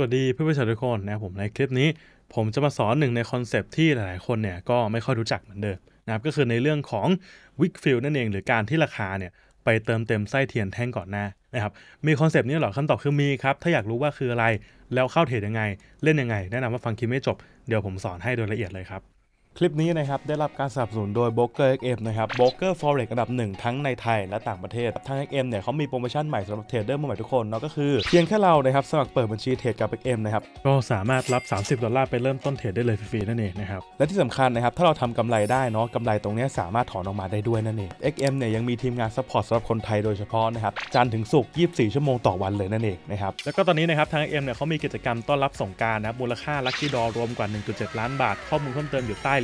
สวัสดีเพื่อนผู้ชมทุกคนนะครับผมในคลิปนี้ ผมจะมาสอนหนึ่งในคอนเซปที่หลายๆคนเนี่ยก็ไม่ค่อยรู้จักเหมือนเดิมนะครับก็คือในเรื่องของวิกฟิลนั่นเอง หรือการที่ราคาเนี่ยไปเติมเต็มไส้เทียนแท่งก่อนหน้านะครับมีคอนเซปต์นี้หรอคำตอบคือมีครับ ถ้าอยากรู้ว่าคืออะไรแล้วเข้าเทรดยังไงเล่นยังไง แนะนำว่าฟังคลิปไม่จบ เดี๋ยวผมสอนให้โดยละเอียดเลยครับคลิปนี้นะครับ ได้รับการสนับสนุนโดย b r o k e r XM นะครับโบรเกอร์ฟอเร็กอันดับหนึ่งทั้งในไทยและต่างประเทศทาง XM เนี่ยเขามีโปรโมชั่นใหม่สำหรับเทรดเดอร์มือใหม่ทุกคนเนาะก็คือเพียงแค่เรานะครับ สมัครเปิดบัญชีเทรดกับ XM นะครับ ก็สามารถรับ 30 ดอลลาร์ไปเริ่มต้นเทรดได้เลยฟรีๆนั่นเองนะครับและที่สำคัญนะครับถ้าเราทำกำไรได้เนาะกำไรตรงนี้สามารถถอนออกมาได้ด้วยนั่นเอง XM เนี่ยยังมีทีมงานซัพพอร์ตสำหรับคนไทยโดยเฉพาะนะครับจันทร์ถึงศุกร์24 ชั่วโมงต่อวันเลยนั่นเองนะครับแล้วก็ตอนนี้นะครับทาง XM เนี่ยเขามีกิจกรรมต้อนรับสงการนะมูลค่าลัคกี้ดอรวมกว่า 1.7ล้านบาท ข้อมูลเพิ่มเติมอยู่ใต้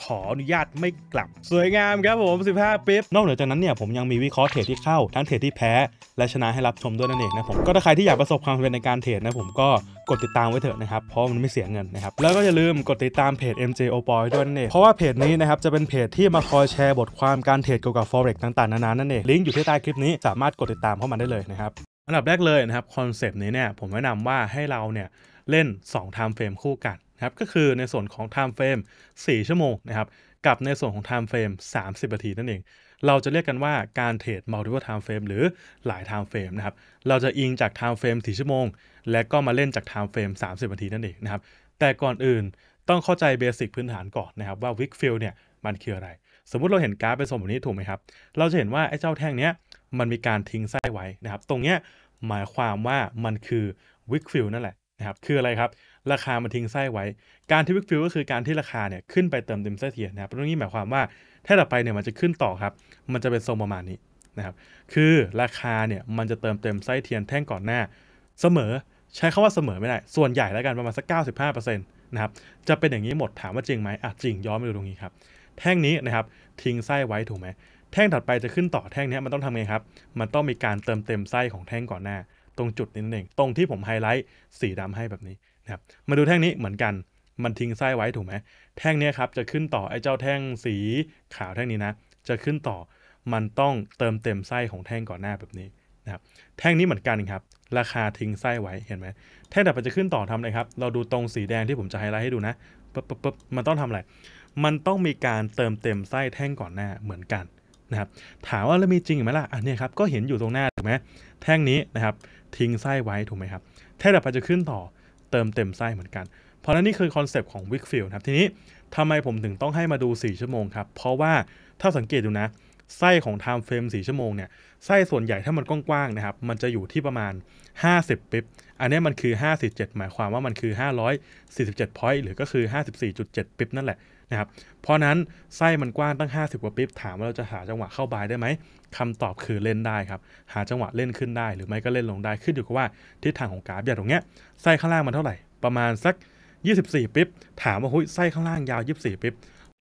ขออนุญาตไม่กลับสวยงามครับผม 15ปิ๊บนอกเหนือจากนั้นเนี่ยผมยังมีวิเคราะห์เทรดที่เข้าทั้งเทรดที่แพ้ และชนะให้รับชมด้วยนั่นเองนะผม ก็ถ้าใครที่อยากประสบความสำเร็จในการเทรดนะผมก็กดติดตามไว้เถอะนะครับ เพราะมันไม่เสียเงินนะครับ แล้วก็อย่าลืมกดติดตามเพจ MJ o p o y ด้วยนั่นเองเพราะว่าเพจนี้นะครับจะเป็นเพจที่มาคอยแชร์บทความการเทรดเกี่ยวกับ forex ต่างๆ นานานั่นเองลิงก์อยู่ที่ใต้คลิปนี้สามารถกดติดตามเข้ามาได้เลยนะครับอันดับแรกเลยนะครับคอนเซปต์นี้เนี่ยผมแนะนำว่าให้เราเนี่ยเล่น 2 time frame คู่กันครับก็คือในส่วนของ time frame 4ชั่วโมงนะครับ กับในส่วนของ time frame 30 นาทีนั่นเอง เราจะเรียกกันว่าการเทรด multiple time frame หรือหลาย time frame นะครับ เราจะอิงจาก time frame 4ชั่วโมง และก็มาเล่นจาก time frame 30 นาทีนั่นเองนะครับ แต่ก่อนอื่นต้องเข้าใจเบสิกพื้นฐานก่อนนะครับว่า wick f i l เนี่ยมันคืออะไร สมมุติเราเห็นกราฟเป็นทรงแบบนี้ถูกไหมครับ เราจะเห็นว่าไอ้เจ้าแท่งเนี้ยมันมีการทิ้งไส้ไว้นะครับ ตรงเนี้ยหมายความว่ามันคือวิกฟิลนั่นแหละนะครับคืออะไรครับ ราคามันทิ้งไส้ไว้การที่วิกฟิลก็คือการที่ราคาเนี่ยขึ้นไปเติมเต็มไส้เทียนนะครับตรงนี้หมายความว่า ถ้าต่อไปเนี่ยมันจะขึ้นต่อครับมันจะเป็นทรงประมาณนี้นะครับคือราคาเนี่ยมันจะเติมเต็มไส้เทียนแท่งก่อนหน้า เสมอใช้คาว่าเสมอไม่ได้ ส่วนใหญ่แล้วกันประมาณสัก95%นะครับจะเป็นอย่างนี้หมดถามว่าจริงไหมอ่ะจริงย้อนไปดูตรงนี้ครับแท่งนี้นะครับทิ้งไส้ไว้ถูกไหมแท่งถัดไปจะขึ้นต่อแท่งนี้มันต้องทำไงครับมันต้องมีการเติมเต็มไส้ของแท่งก่อนหน้าตรงจุดนิดหนึ่งตรงที่ผมไฮไลท์สีดำให้แบบนี้นะครับมาดูแท่งนี้เหมือนกัน มันทิ้งไส้ไว้ถูกไหมแท่งนี้ครับจะขึ้นต่อไอ้เจ้าแท่งสีขาวแท่งนี้นะ จะขึ้นต่อมันต้องเติมเต็มไส้ของแท่งก่อนหน้าแบบนี้นะครับแท่งนี้เหมือนกันครับราคาทิ้งไส้ไว้เห็นไหมแท่งดับมันจะขึ้นต่อทำอะไรครับ เราดูตรงสีแดงที่ผมจะไฮไลท์ให้ดูนะปึ๊บปึ๊บป๊บมันต้องทำอะไร มันต้องมีการเติมเต็มไส้แท่งก่อนหน้าเหมือนกันนะครับถามว่าแล้วมีจริงไหมล่ะอันนี้ครับก็เห็นอยู่ตรงหน้าถูกไหมแท่งนี้นะครับทิ้งไส้ไว้ ถูกไหมครับเทสดับไปจะขึ้นต่อเติมเต็มไส้เหมือนกัน เพราะนั้นนี่คือคอนเซปต์ของวิกฟิลครับ ทีนี้ทำไมผมถึงต้องให้มาดู 4 ชั่วโมงครับ เพราะว่าถ้าสังเกตดูนะ ไส้ของไทม์เฟรม4ชั่วโมงเนี่ย ไส้ส่วนใหญ่ถ้ามันกว้างๆนะครับ มันจะอยู่ที่ประมาณ 50ปิ๊บอันนี้มันคือ57หมายความว่ามันคือ547พอยต์หรือก็คือ54.7ปิ๊บนั่นแหละนะครับเพราะนั้นไส้มันกว้างตั้ง 50 กว่าปิ๊บถามว่าเราจะหาจังหวะเข้าบายได้ไหมคำตอบคือเล่นได้ครับ หาจังหวะเล่นขึ้นได้ หรือไม่ก็เล่นลงได้ขึ้นอยู่กับว่าทิศทางของกราฟอย่างตรงเนี้ยไส้ข้างล่างมันเท่าไหร่ประมาณสัก 24ปิ๊บถามว่าหุ้ยไส้ข้างล่างยาว24ปิ๊บ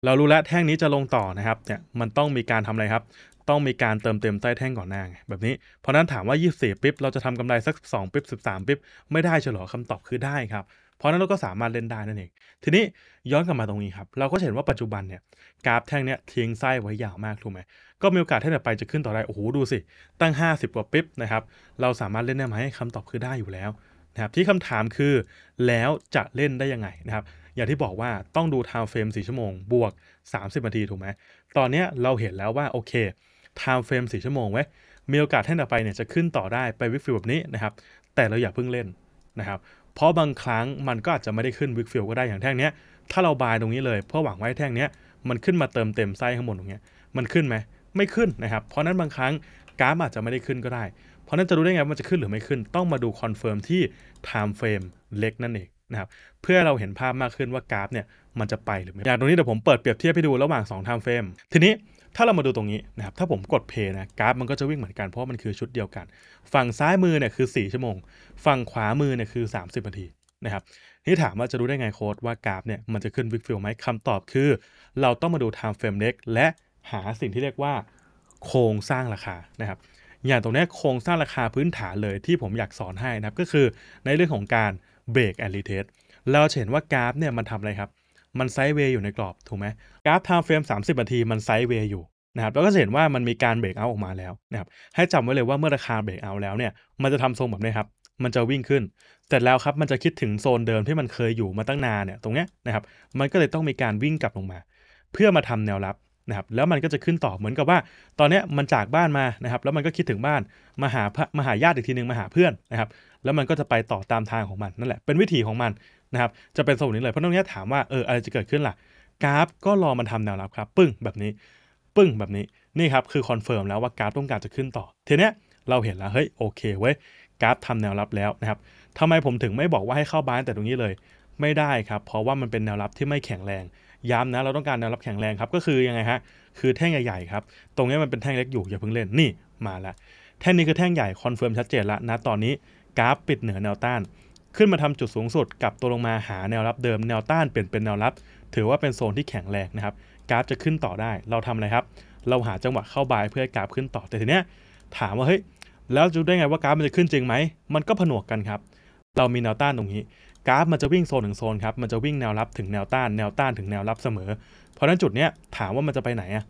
เรารู้แล้วแท่งนี้จะลงต่อนะครับเนี่ยมันต้องมีการทำอะไรครับ ต้องมีการเติมเต็มใต้แท่งก่อนหน้าไงแบบนี้ เพราะนั้นถามว่า24ปิ๊บเราจะทำกำไรสัก2ปิ๊บ13ปิ๊บไม่ได้เฉลอคำตอบคือได้ครับเพราะนั้นเราก็สามารถเล่นได้นั่นเอง ทีนี้ย้อนกลับมาตรงนี้ครับเราก็เห็นว่าปัจจุบันเนี่ยกราฟแท่งเนี้ยทิ้งไส้ไว้ยาวมากถูกไหม ก็มีโอกาสที่จะไปจะขึ้นต่อได้โอ้โหดูสิ ตั้ง 50กว่าปิ๊บนะครับเราสามารถเล่นได้ไหมคำตอบคือได้อยู่แล้วนะครับที่คำถามคือแล้วจะเล่นได้ยังไงนะครับอย่างที่บอกว่าต้องดูไทม์เฟรม4ชั่วโมงบวก 30นาทีถูกไหมตอนเนี้ยเราเห็นแล้วว่าโอเคไทม์เฟรม4ชั่วโมงไว้มีโอกาสแท่จต่อไปเนี่ยจะขึ้นต่อได้ไปวิกฟิลแบบนี้นะครับแต่เราอย่าเพิ่งเล่นนะครับเพราะบางครั้งมันก็อาจจะไม่ได้ขึ้นวิกฟิลก็ได้อย่างแท่งเนี้ย ถ้าเราบายตรงนี้เลยเพื่อหวังไว้แท่งเนี้ยมันขึ้นมาเติมเต็มไส้ข้างบนตรงเนี้ยมันขึ้นไหมไม่ขึ้นนะครับเพราะนั้นบางครั้งกราฟอาจจะไม่ได้ขึ้นก็ได้ เพราะนั้นจะรู้ได้ไงมันจะขึ้นหรือไม่ขึ้นต้องมาดูคอนเฟิร์มที่ไทม์เฟรมเล็กนั่นเองนะครับ เพื่อเราเห็นภาพมากขึ้นว่ากราฟเนี่ยมันจะไปหรือไม่อย่างตรงนี้เดี๋ยวผมเปิดเปรียบเทียบให้ดูระหว่าง2งไทม์เฟรมทีนี้ถ้าเรามาดูตรงนี้นะครับ ถ้าผมกดเพย์นะ กราฟมันก็จะวิ่งเหมือนกัน เพราะมันคือชุดเดียวกัน ฝั่งซ้ายมือเนี่ยคือ 4 ชั่วโมง ฝั่งขวามือเนี่ยคือ 30นาทีนะครับ นี่ถามว่าจะรู้ได้ไงโค้ดว่ากราฟเนี่ยมันจะขึ้นวิกฟิลไหม คำตอบคือ เราต้องมาดูไทม์เฟรมเล็กและหาสิ่งที่เรียกว่าโครงสร้างราคานะครับ อย่างตรงนี้โครงสร้างราคาพื้นฐานเลยที่ผมอยากสอนให้นะครับ ก็คือในเรื่องของการเบรกแอนลิเทสเราเห็นว่ากราฟเนี่ยมันทำอะไรครับมันไซด์เวย์อยู่ในกรอบถูกไหมกราฟไทม์เฟรม30นาทีมันไซด์เวย์อยู่นะครับแล้วก็จะเห็นว่ามันมีการเบรกเอาออกมาแล้วนะครับให้จำไว้เลยว่าเมื่อราคาเบรกเอาแล้วเนี่ย มันจะทำทรงแบบนี้ครับมันจะวิ่งขึ้นเสร็จแล้วครับมันจะคิดถึงโซนเดิมที่มันเคยอยู่มาตั้งนานเนี่ยตรงเนี้ยนะครับมันก็เลยต้องมีการวิ่งกลับลงมา เพื่อมาทำแนวรับนะครับ แล้วมันก็จะขึ้นต่อเหมือนกับว่า ตอนนี้มันจากบ้านมานะครับแล้วมันก็คิดถึงบ้านมาหามาหาญาติอีกทีหนึ่งมาหาเพื่อนนะครับ แล้วมันก็จะไปต่อตามทางของมันนั่นแหละ เป็นวิถีของมันนะครับจะเป็นโซนนี้เลยเพราะตรงนี้ถามว่าเอออะไรจะเกิดขึ้นล่ะ กราฟก็รอมันทำแนวรับครับปึ้งแบบนี้ ปึ้งแบบนี้นี่ครับคือคอนเฟิร์มแล้วว่ากราฟต้องการจะขึ้นต่อทีเนี้ยเราเห็นแล้วเฮ้ยโอเคเว้ยกราฟทำแนวรับแล้วนะครับทำไมผมถึงไม่บอกว่าให้เข้าบ้านแต่ตรงนี้เลย ไม่ได้ครับเพราะว่ามันเป็นแนวรับที่ไม่แข็งแรง ย้ำนะเราต้องการแนวรับแข็งแรงครับก็คือยังไงฮะคือแท่งใหญ่ๆครับตรงนี้มันเป็นแท่งเล็กอยู่ อย่าเพิ่งเล่นนี่มาละแท่งนี้คือแท่งใหญ่คอนเฟิร์มชัดเจนละนะตอนนี้กราฟปิดเหนือแนวต้านขึ้นมาทำจุดสูงสุด กลับตัวลงมาหาแนวรับเดิมแนวต้านเปลี่ยนเป็นแนวรับ ถือว่าเป็นโซนที่แข็งแรงนะครับกราฟจะขึ้นต่อได้ เราทำอะไรครับ เราหาจังหวะเข้าบายเพื่อกราฟขึ้นต่อแต่ทีเนี้ยถามว่าเฮ้ยแล้วจะได้ไงว่ากราฟมันจะขึ้นจริงไหมมันก็ผนวกกันครับเรามีแนวต้านตรงนี้ กราฟมันจะวิ่งโซนถึงโซนครับมันจะวิ่งแนวรับถึงแนวต้านแนวต้านถึงแนวรับเสมอ เพราะนั้นจุดเนี้ยถามว่ามันจะไปไหนอ่ะ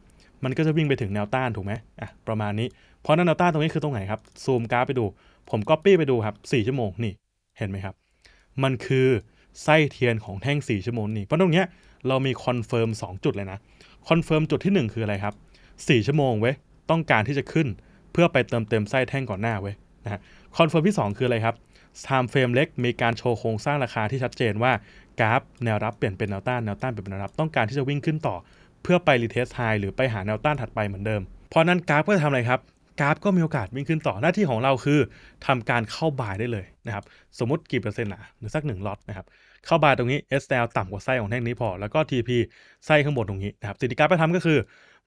มันก็จะวิ่งไปถึงแนวต้านถูกไหมอ่ะประมาณนี้เพราะนั้นแนวต้านตรงนี้คือตรงไหนครับซูมกราฟไปดูผมก็ปี้ไปดูครับ4ชั่วโมงนี่เห็นไหมครับ มันคือ ไส้เทียนของแท่งสีชั่วโมงนี่ เพราะตรงเนี้ยเรามีคอนเฟิร์ม2จุดเลยนะ คอนเฟิร์มจุดที่ 1 คืออะไรครับ่ชั่วโมงเว้ย ต้องการที่จะขึ้นเพื่อไปเติมเต็มไส้แท่งก่อนหน้าเว้ยนะะคอนเฟิร์มที่ 2 คืออะไรครับไทม์เฟรมเล็ก มีการโชว์โครงสร้างราคาที่ชัดเจนว่ากราฟแนวรับเปลี่ยนเป็นแนวต้านแนวต้านเปลี่ยนเป็นแนวรับต้องการที่จะวิ่งขึ้นต่อ เพื่อไปรีเทสไฮหรือไปหาแนวต้านถัดไปเหมือนเดิมเพราะนั้นกราฟก็จะทำอะไรครับกราฟก็มีโอกาสวิ่งขึ้นต่อหน้าที่ของเราคือ ทำการเข้าบายได้เลยนะครับสมมติกี่เปอร์เซ็นต์่ะหรือสัก 1ล็อตนะครับเข้าบายตรงนี้ SL ต่ำกว่าไส้ของแท่งนี้พอ แล้วก็ TP ไส้ข้างบนตรงนี้นะครับสิ่งที่กราฟไปทำก็คือ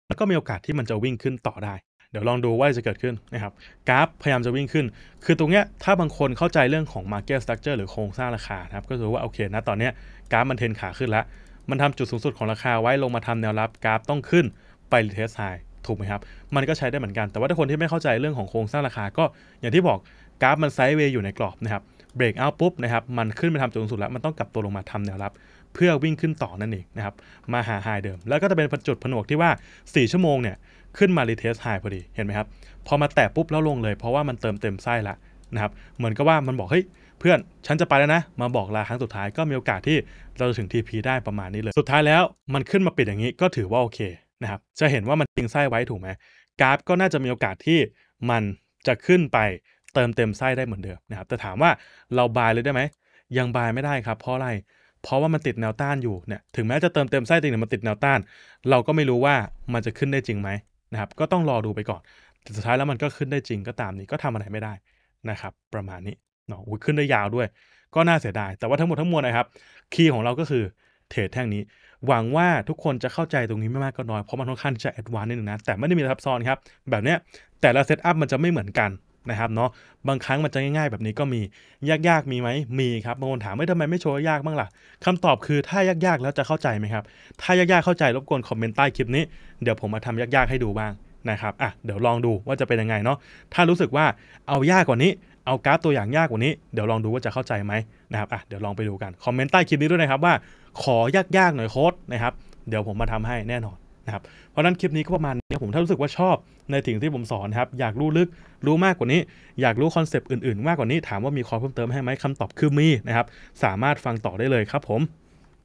มันก็มีโอกาสที่มันจะวิ่งขึ้นต่อได้ เดี๋ยวลองดูว่าจะเกิดขึ้นนะครับกราฟพยายามจะวิ่งขึ้น คือตรงเนี้ยถ้าบางคนเข้าใจเรื่องของ Market Structure หรือโครงสร้างราคานะครับก็รู้ว่าโอเคนะตอนเนี้ยกราฟมันเทนขาขึ้นแล้ว มันทำจุดสูงสุดของราคา ไว้ลงมาทำแนวรับกราฟต้องขึ้นไปรีเทสไฮถูกไหมครับ มันก็ใช้ได้เหมือนกัน แต่ว่าถ้าคนที่ไม่เข้าใจเรื่องของโครงสร้างราคาก็ อย่างที่บอกกราฟมันไซด์เวย์อยู่ในกรอบนะครับ เบรกเอาปุ๊บนะครับ มันขึ้นไปทำจุดสูงสุดแล้วมันต้องกลับตัวลงมาทำแนวรับ เพื่อวิ่งขึ้นต่อนั่นเองนะครับ มาหาไฮเดิม แล้วก็จะเป็นจุดผนวกที่ว่า 4 ชั่วโมงเนี่ยขึ้นมารีเทสไฮพอดีเห็นไหมครับพอมาแตะปุ๊บแล้วลงเลย เพราะว่ามันเติมเต็มไส้ละนะครับเหมือนกับว่ามันบอกเฮ้ยเพื่อนฉันจะไปแล้วนะมาบอกลาครั้งสุดท้ายก็มีโอกาสที่เราจะถึง TP ได้ประมาณนี้เลย สุดท้ายแล้วมันขึ้นมาปิดอย่างนี้ก็ถือว่าโอเคนะครับจะเห็นว่ามันทิ้งไส้ไว้ถูกไหมกราฟก็น่าจะมีโอกาสที่มันจะขึ้นไปเติมเต็มไส้ได้เหมือนเดิมนะครับแต่ถามว่าเราบายเลยได้ไหม ยังบายไม่ได้ครับ เพราะอะไรเพราะว่ามันติดแนวต้านอยู่เนี่ยถึงแม้จะเติมเต็มไส้ติดมันติดแนวต้าน เราก็ไม่รู้ว่ามันจะขึ้นได้จริงไหมนะครับก็ต้องรอดูไปก่อนแต่สุดท้ายแล้วมันก็ขึ้นได้จริงก็ตามนี้ก็ทำอะไรไม่ได้นะครับ ประมาณนี้เนาะขึ้นได้ยาวด้วย ก็น่าเสียดายแต่ว่าทั้งหมดทั้งมวลนะครับ คีย์ของเราก็คือเทรดแท่งนี้หวังว่าทุกคนจะเข้าใจตรงนี้ไม่มากก็น้อย เพราะมันค่อนข้างจะแอดวานซ์นิดนึงนะแต่ไม่ได้มีซับซ้อนครับแบบเนี้ยแต่ละเซตอัพมันจะไม่เหมือนกันนะครับเนาะบางครั้งมันจะง่าย ๆ แบบนี้ก็มียากๆมีไหมมีครับบางคนถามว่าทำไมไม่โชว์ยากบ้างล่ะ คำตอบคือถ้ายากๆแล้วจะเข้าใจไหมครับ ถ้ายากๆ เข้าใจรบกวนคอมเมนต์ใต้คลิปนี้เดี๋ยวผมมาทำยากๆให้ดูบ้างนะครับอ่ะเดี๋ยวลองดูว่าจะเป็นยังไงเนาะถ้ารู้สึกว่าเอายากกว่านี้เอากราฟตัวอย่างยากกว่านี้ เดี๋ยวลองดูว่าจะเข้าใจไหมนะครับอ่ะเดี๋ยวลองไปดูกัน คอมเมนต์ใต้คลิปนี้ด้วยนะครับว่า ขอยากๆหน่อยโค้ดนะครับ เดี๋ยวผมมาทำให้แน่นอนนะครับเพราะนั้นคลิปนี้ก็ประมาณนี้ผมถ้ารู้สึกว่าชอบ ในถิ่งที่ผมสอนครับอยากรู้ลึกรู้มากกว่านี้ อยากรู้คอนเซปต์อื่นๆมากกว่านี้ถามว่ามีคอร์สเพิ่มเติมให้ไหมคำตอบคือมีนะครับสามารถฟังต่อได้เลยครับผม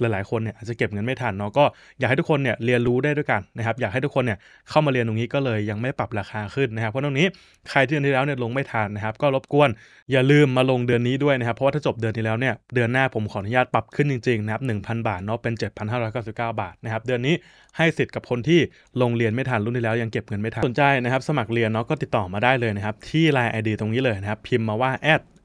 หลายๆ คนเนี่ยอาจจะเก็บเงินไม่ทันเนาะก็อยากให้ทุกคนเนี่ยเรียนรู้ได้ด้วยกันนะครับอยากให้ทุกคนเนี่ยเข้ามาเรียนตรงนี้ก็เลยยังไม่ปรับราคาขึ้นนะครับเพราะตรงนี้ใครที่เดือนที่แล้วเนี่ยลงไม่ทันนะครับก็รบกวนอย่าลืมมาลงเดือนนี้ด้วยนะครับเพราะว่าถ้าจบเดือนที่แล้วเนี่ยเดือนหน้าผมขออนุญาตปรับขึ้นจริงๆนะครับหงพันบาทเนาะเป็น7าสิบาทนะครับเดือนนี้ให้สิทธิ์กับคนที่ลงเรียนไม่ทันรุ่นที่แล้ว ยังเก็บเงินไม่ทันสนใจนะครับสมัครเรียนเนาะก็ติดต่อมาได้เลยนะครับที่ไอเดียตรงนี้เลยนะครับพิมพ์มาว่า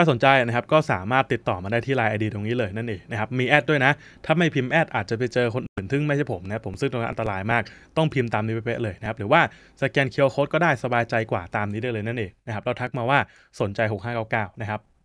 ถ้าสนใจนะครับ ก็สามารถติดต่อมาได้ที่ไลน์ไอดีตรงนี้เลยนั่นเองนะครับ มีแอดด้วยนะ ถ้าไม่พิมพ์แอดอาจจะไปเจอคนอื่นทึ่งไม่ใช่ผมนะผมซึ่งตรงนั้นอันตรายมากต้องพิมพ์ตามนี้เป๊ะเลยนะครับ หรือว่าสแกนเคอร์โค้ดก็ได้สบายใจกว่าตามนี้ได้เลยนั่นเองนะครับ เราทักมาว่าสนใจ 6599 นะครับ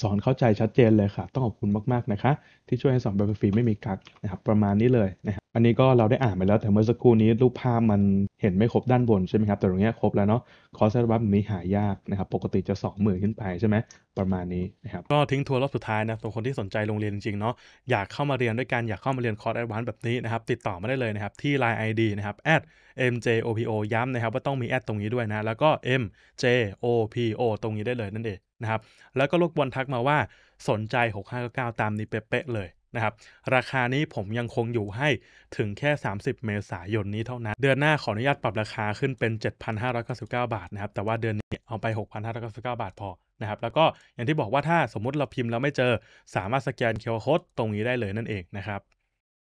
สอนเข้าใจชัดเจนเลยค่ะ ต้องขอบคุณมาก ๆ นะคะ ที่ช่วยให้สอนแบบฟรีไม่มีกักนะครับประมาณนี้เลยนะครับอันนี้ก็เราได้อ่านไปแล้ว แต่เมื่อสักครู่นี้รูปภาพมันเห็นไม่ครบด้านบนใช่ไหมครับแต่ตรงนี้ครบแล้วเนาะคอร์สรับแบบนี้หายากนะครับปกติจะ2มื่นขึ้นไปใช่ไหมประมาณนี้นะครับก็ทิ้งทัวร์รอบสุดท้ายนะตัวคนที่สนใจโรงเรียนจริงๆเนาะอยากเข้ามาเรียนด้วยกันอยากเข้ามาเรียนคอร์สแอดวานซ์แบบนี้นะครับติดต่อมาได้เลยนะครับที่ Line ID นะครับ @mjopo ย้ำนะครับว่าต้องมีแอดตรงนี้ด้วยนะแล้วก็ mjopo ตรงนี้ได้เลยนั่นเองนะครับแล้วก็ลูกบอลทักมาว่าสนใจ 6599ตามนี้เป๊ะเลยนะครับ ราคานี้ผมยังคงอยู่ให้ถึงแค่ 30 เมษายนนี้เท่านั้น เดือนหน้าขออนุญาตปรับราคาขึ้นเป็น 7,599บาทนะครับ แต่ว่าเดือนนี้เอาไป 6,599บาทพอนะครับ แล้วก็อย่างที่บอกว่าถ้าสมมติเราพิมพ์แล้วไม่เจอสามารถสแกนเคอร์โคดตรงนี้ได้เลยนั่นเองนะครับ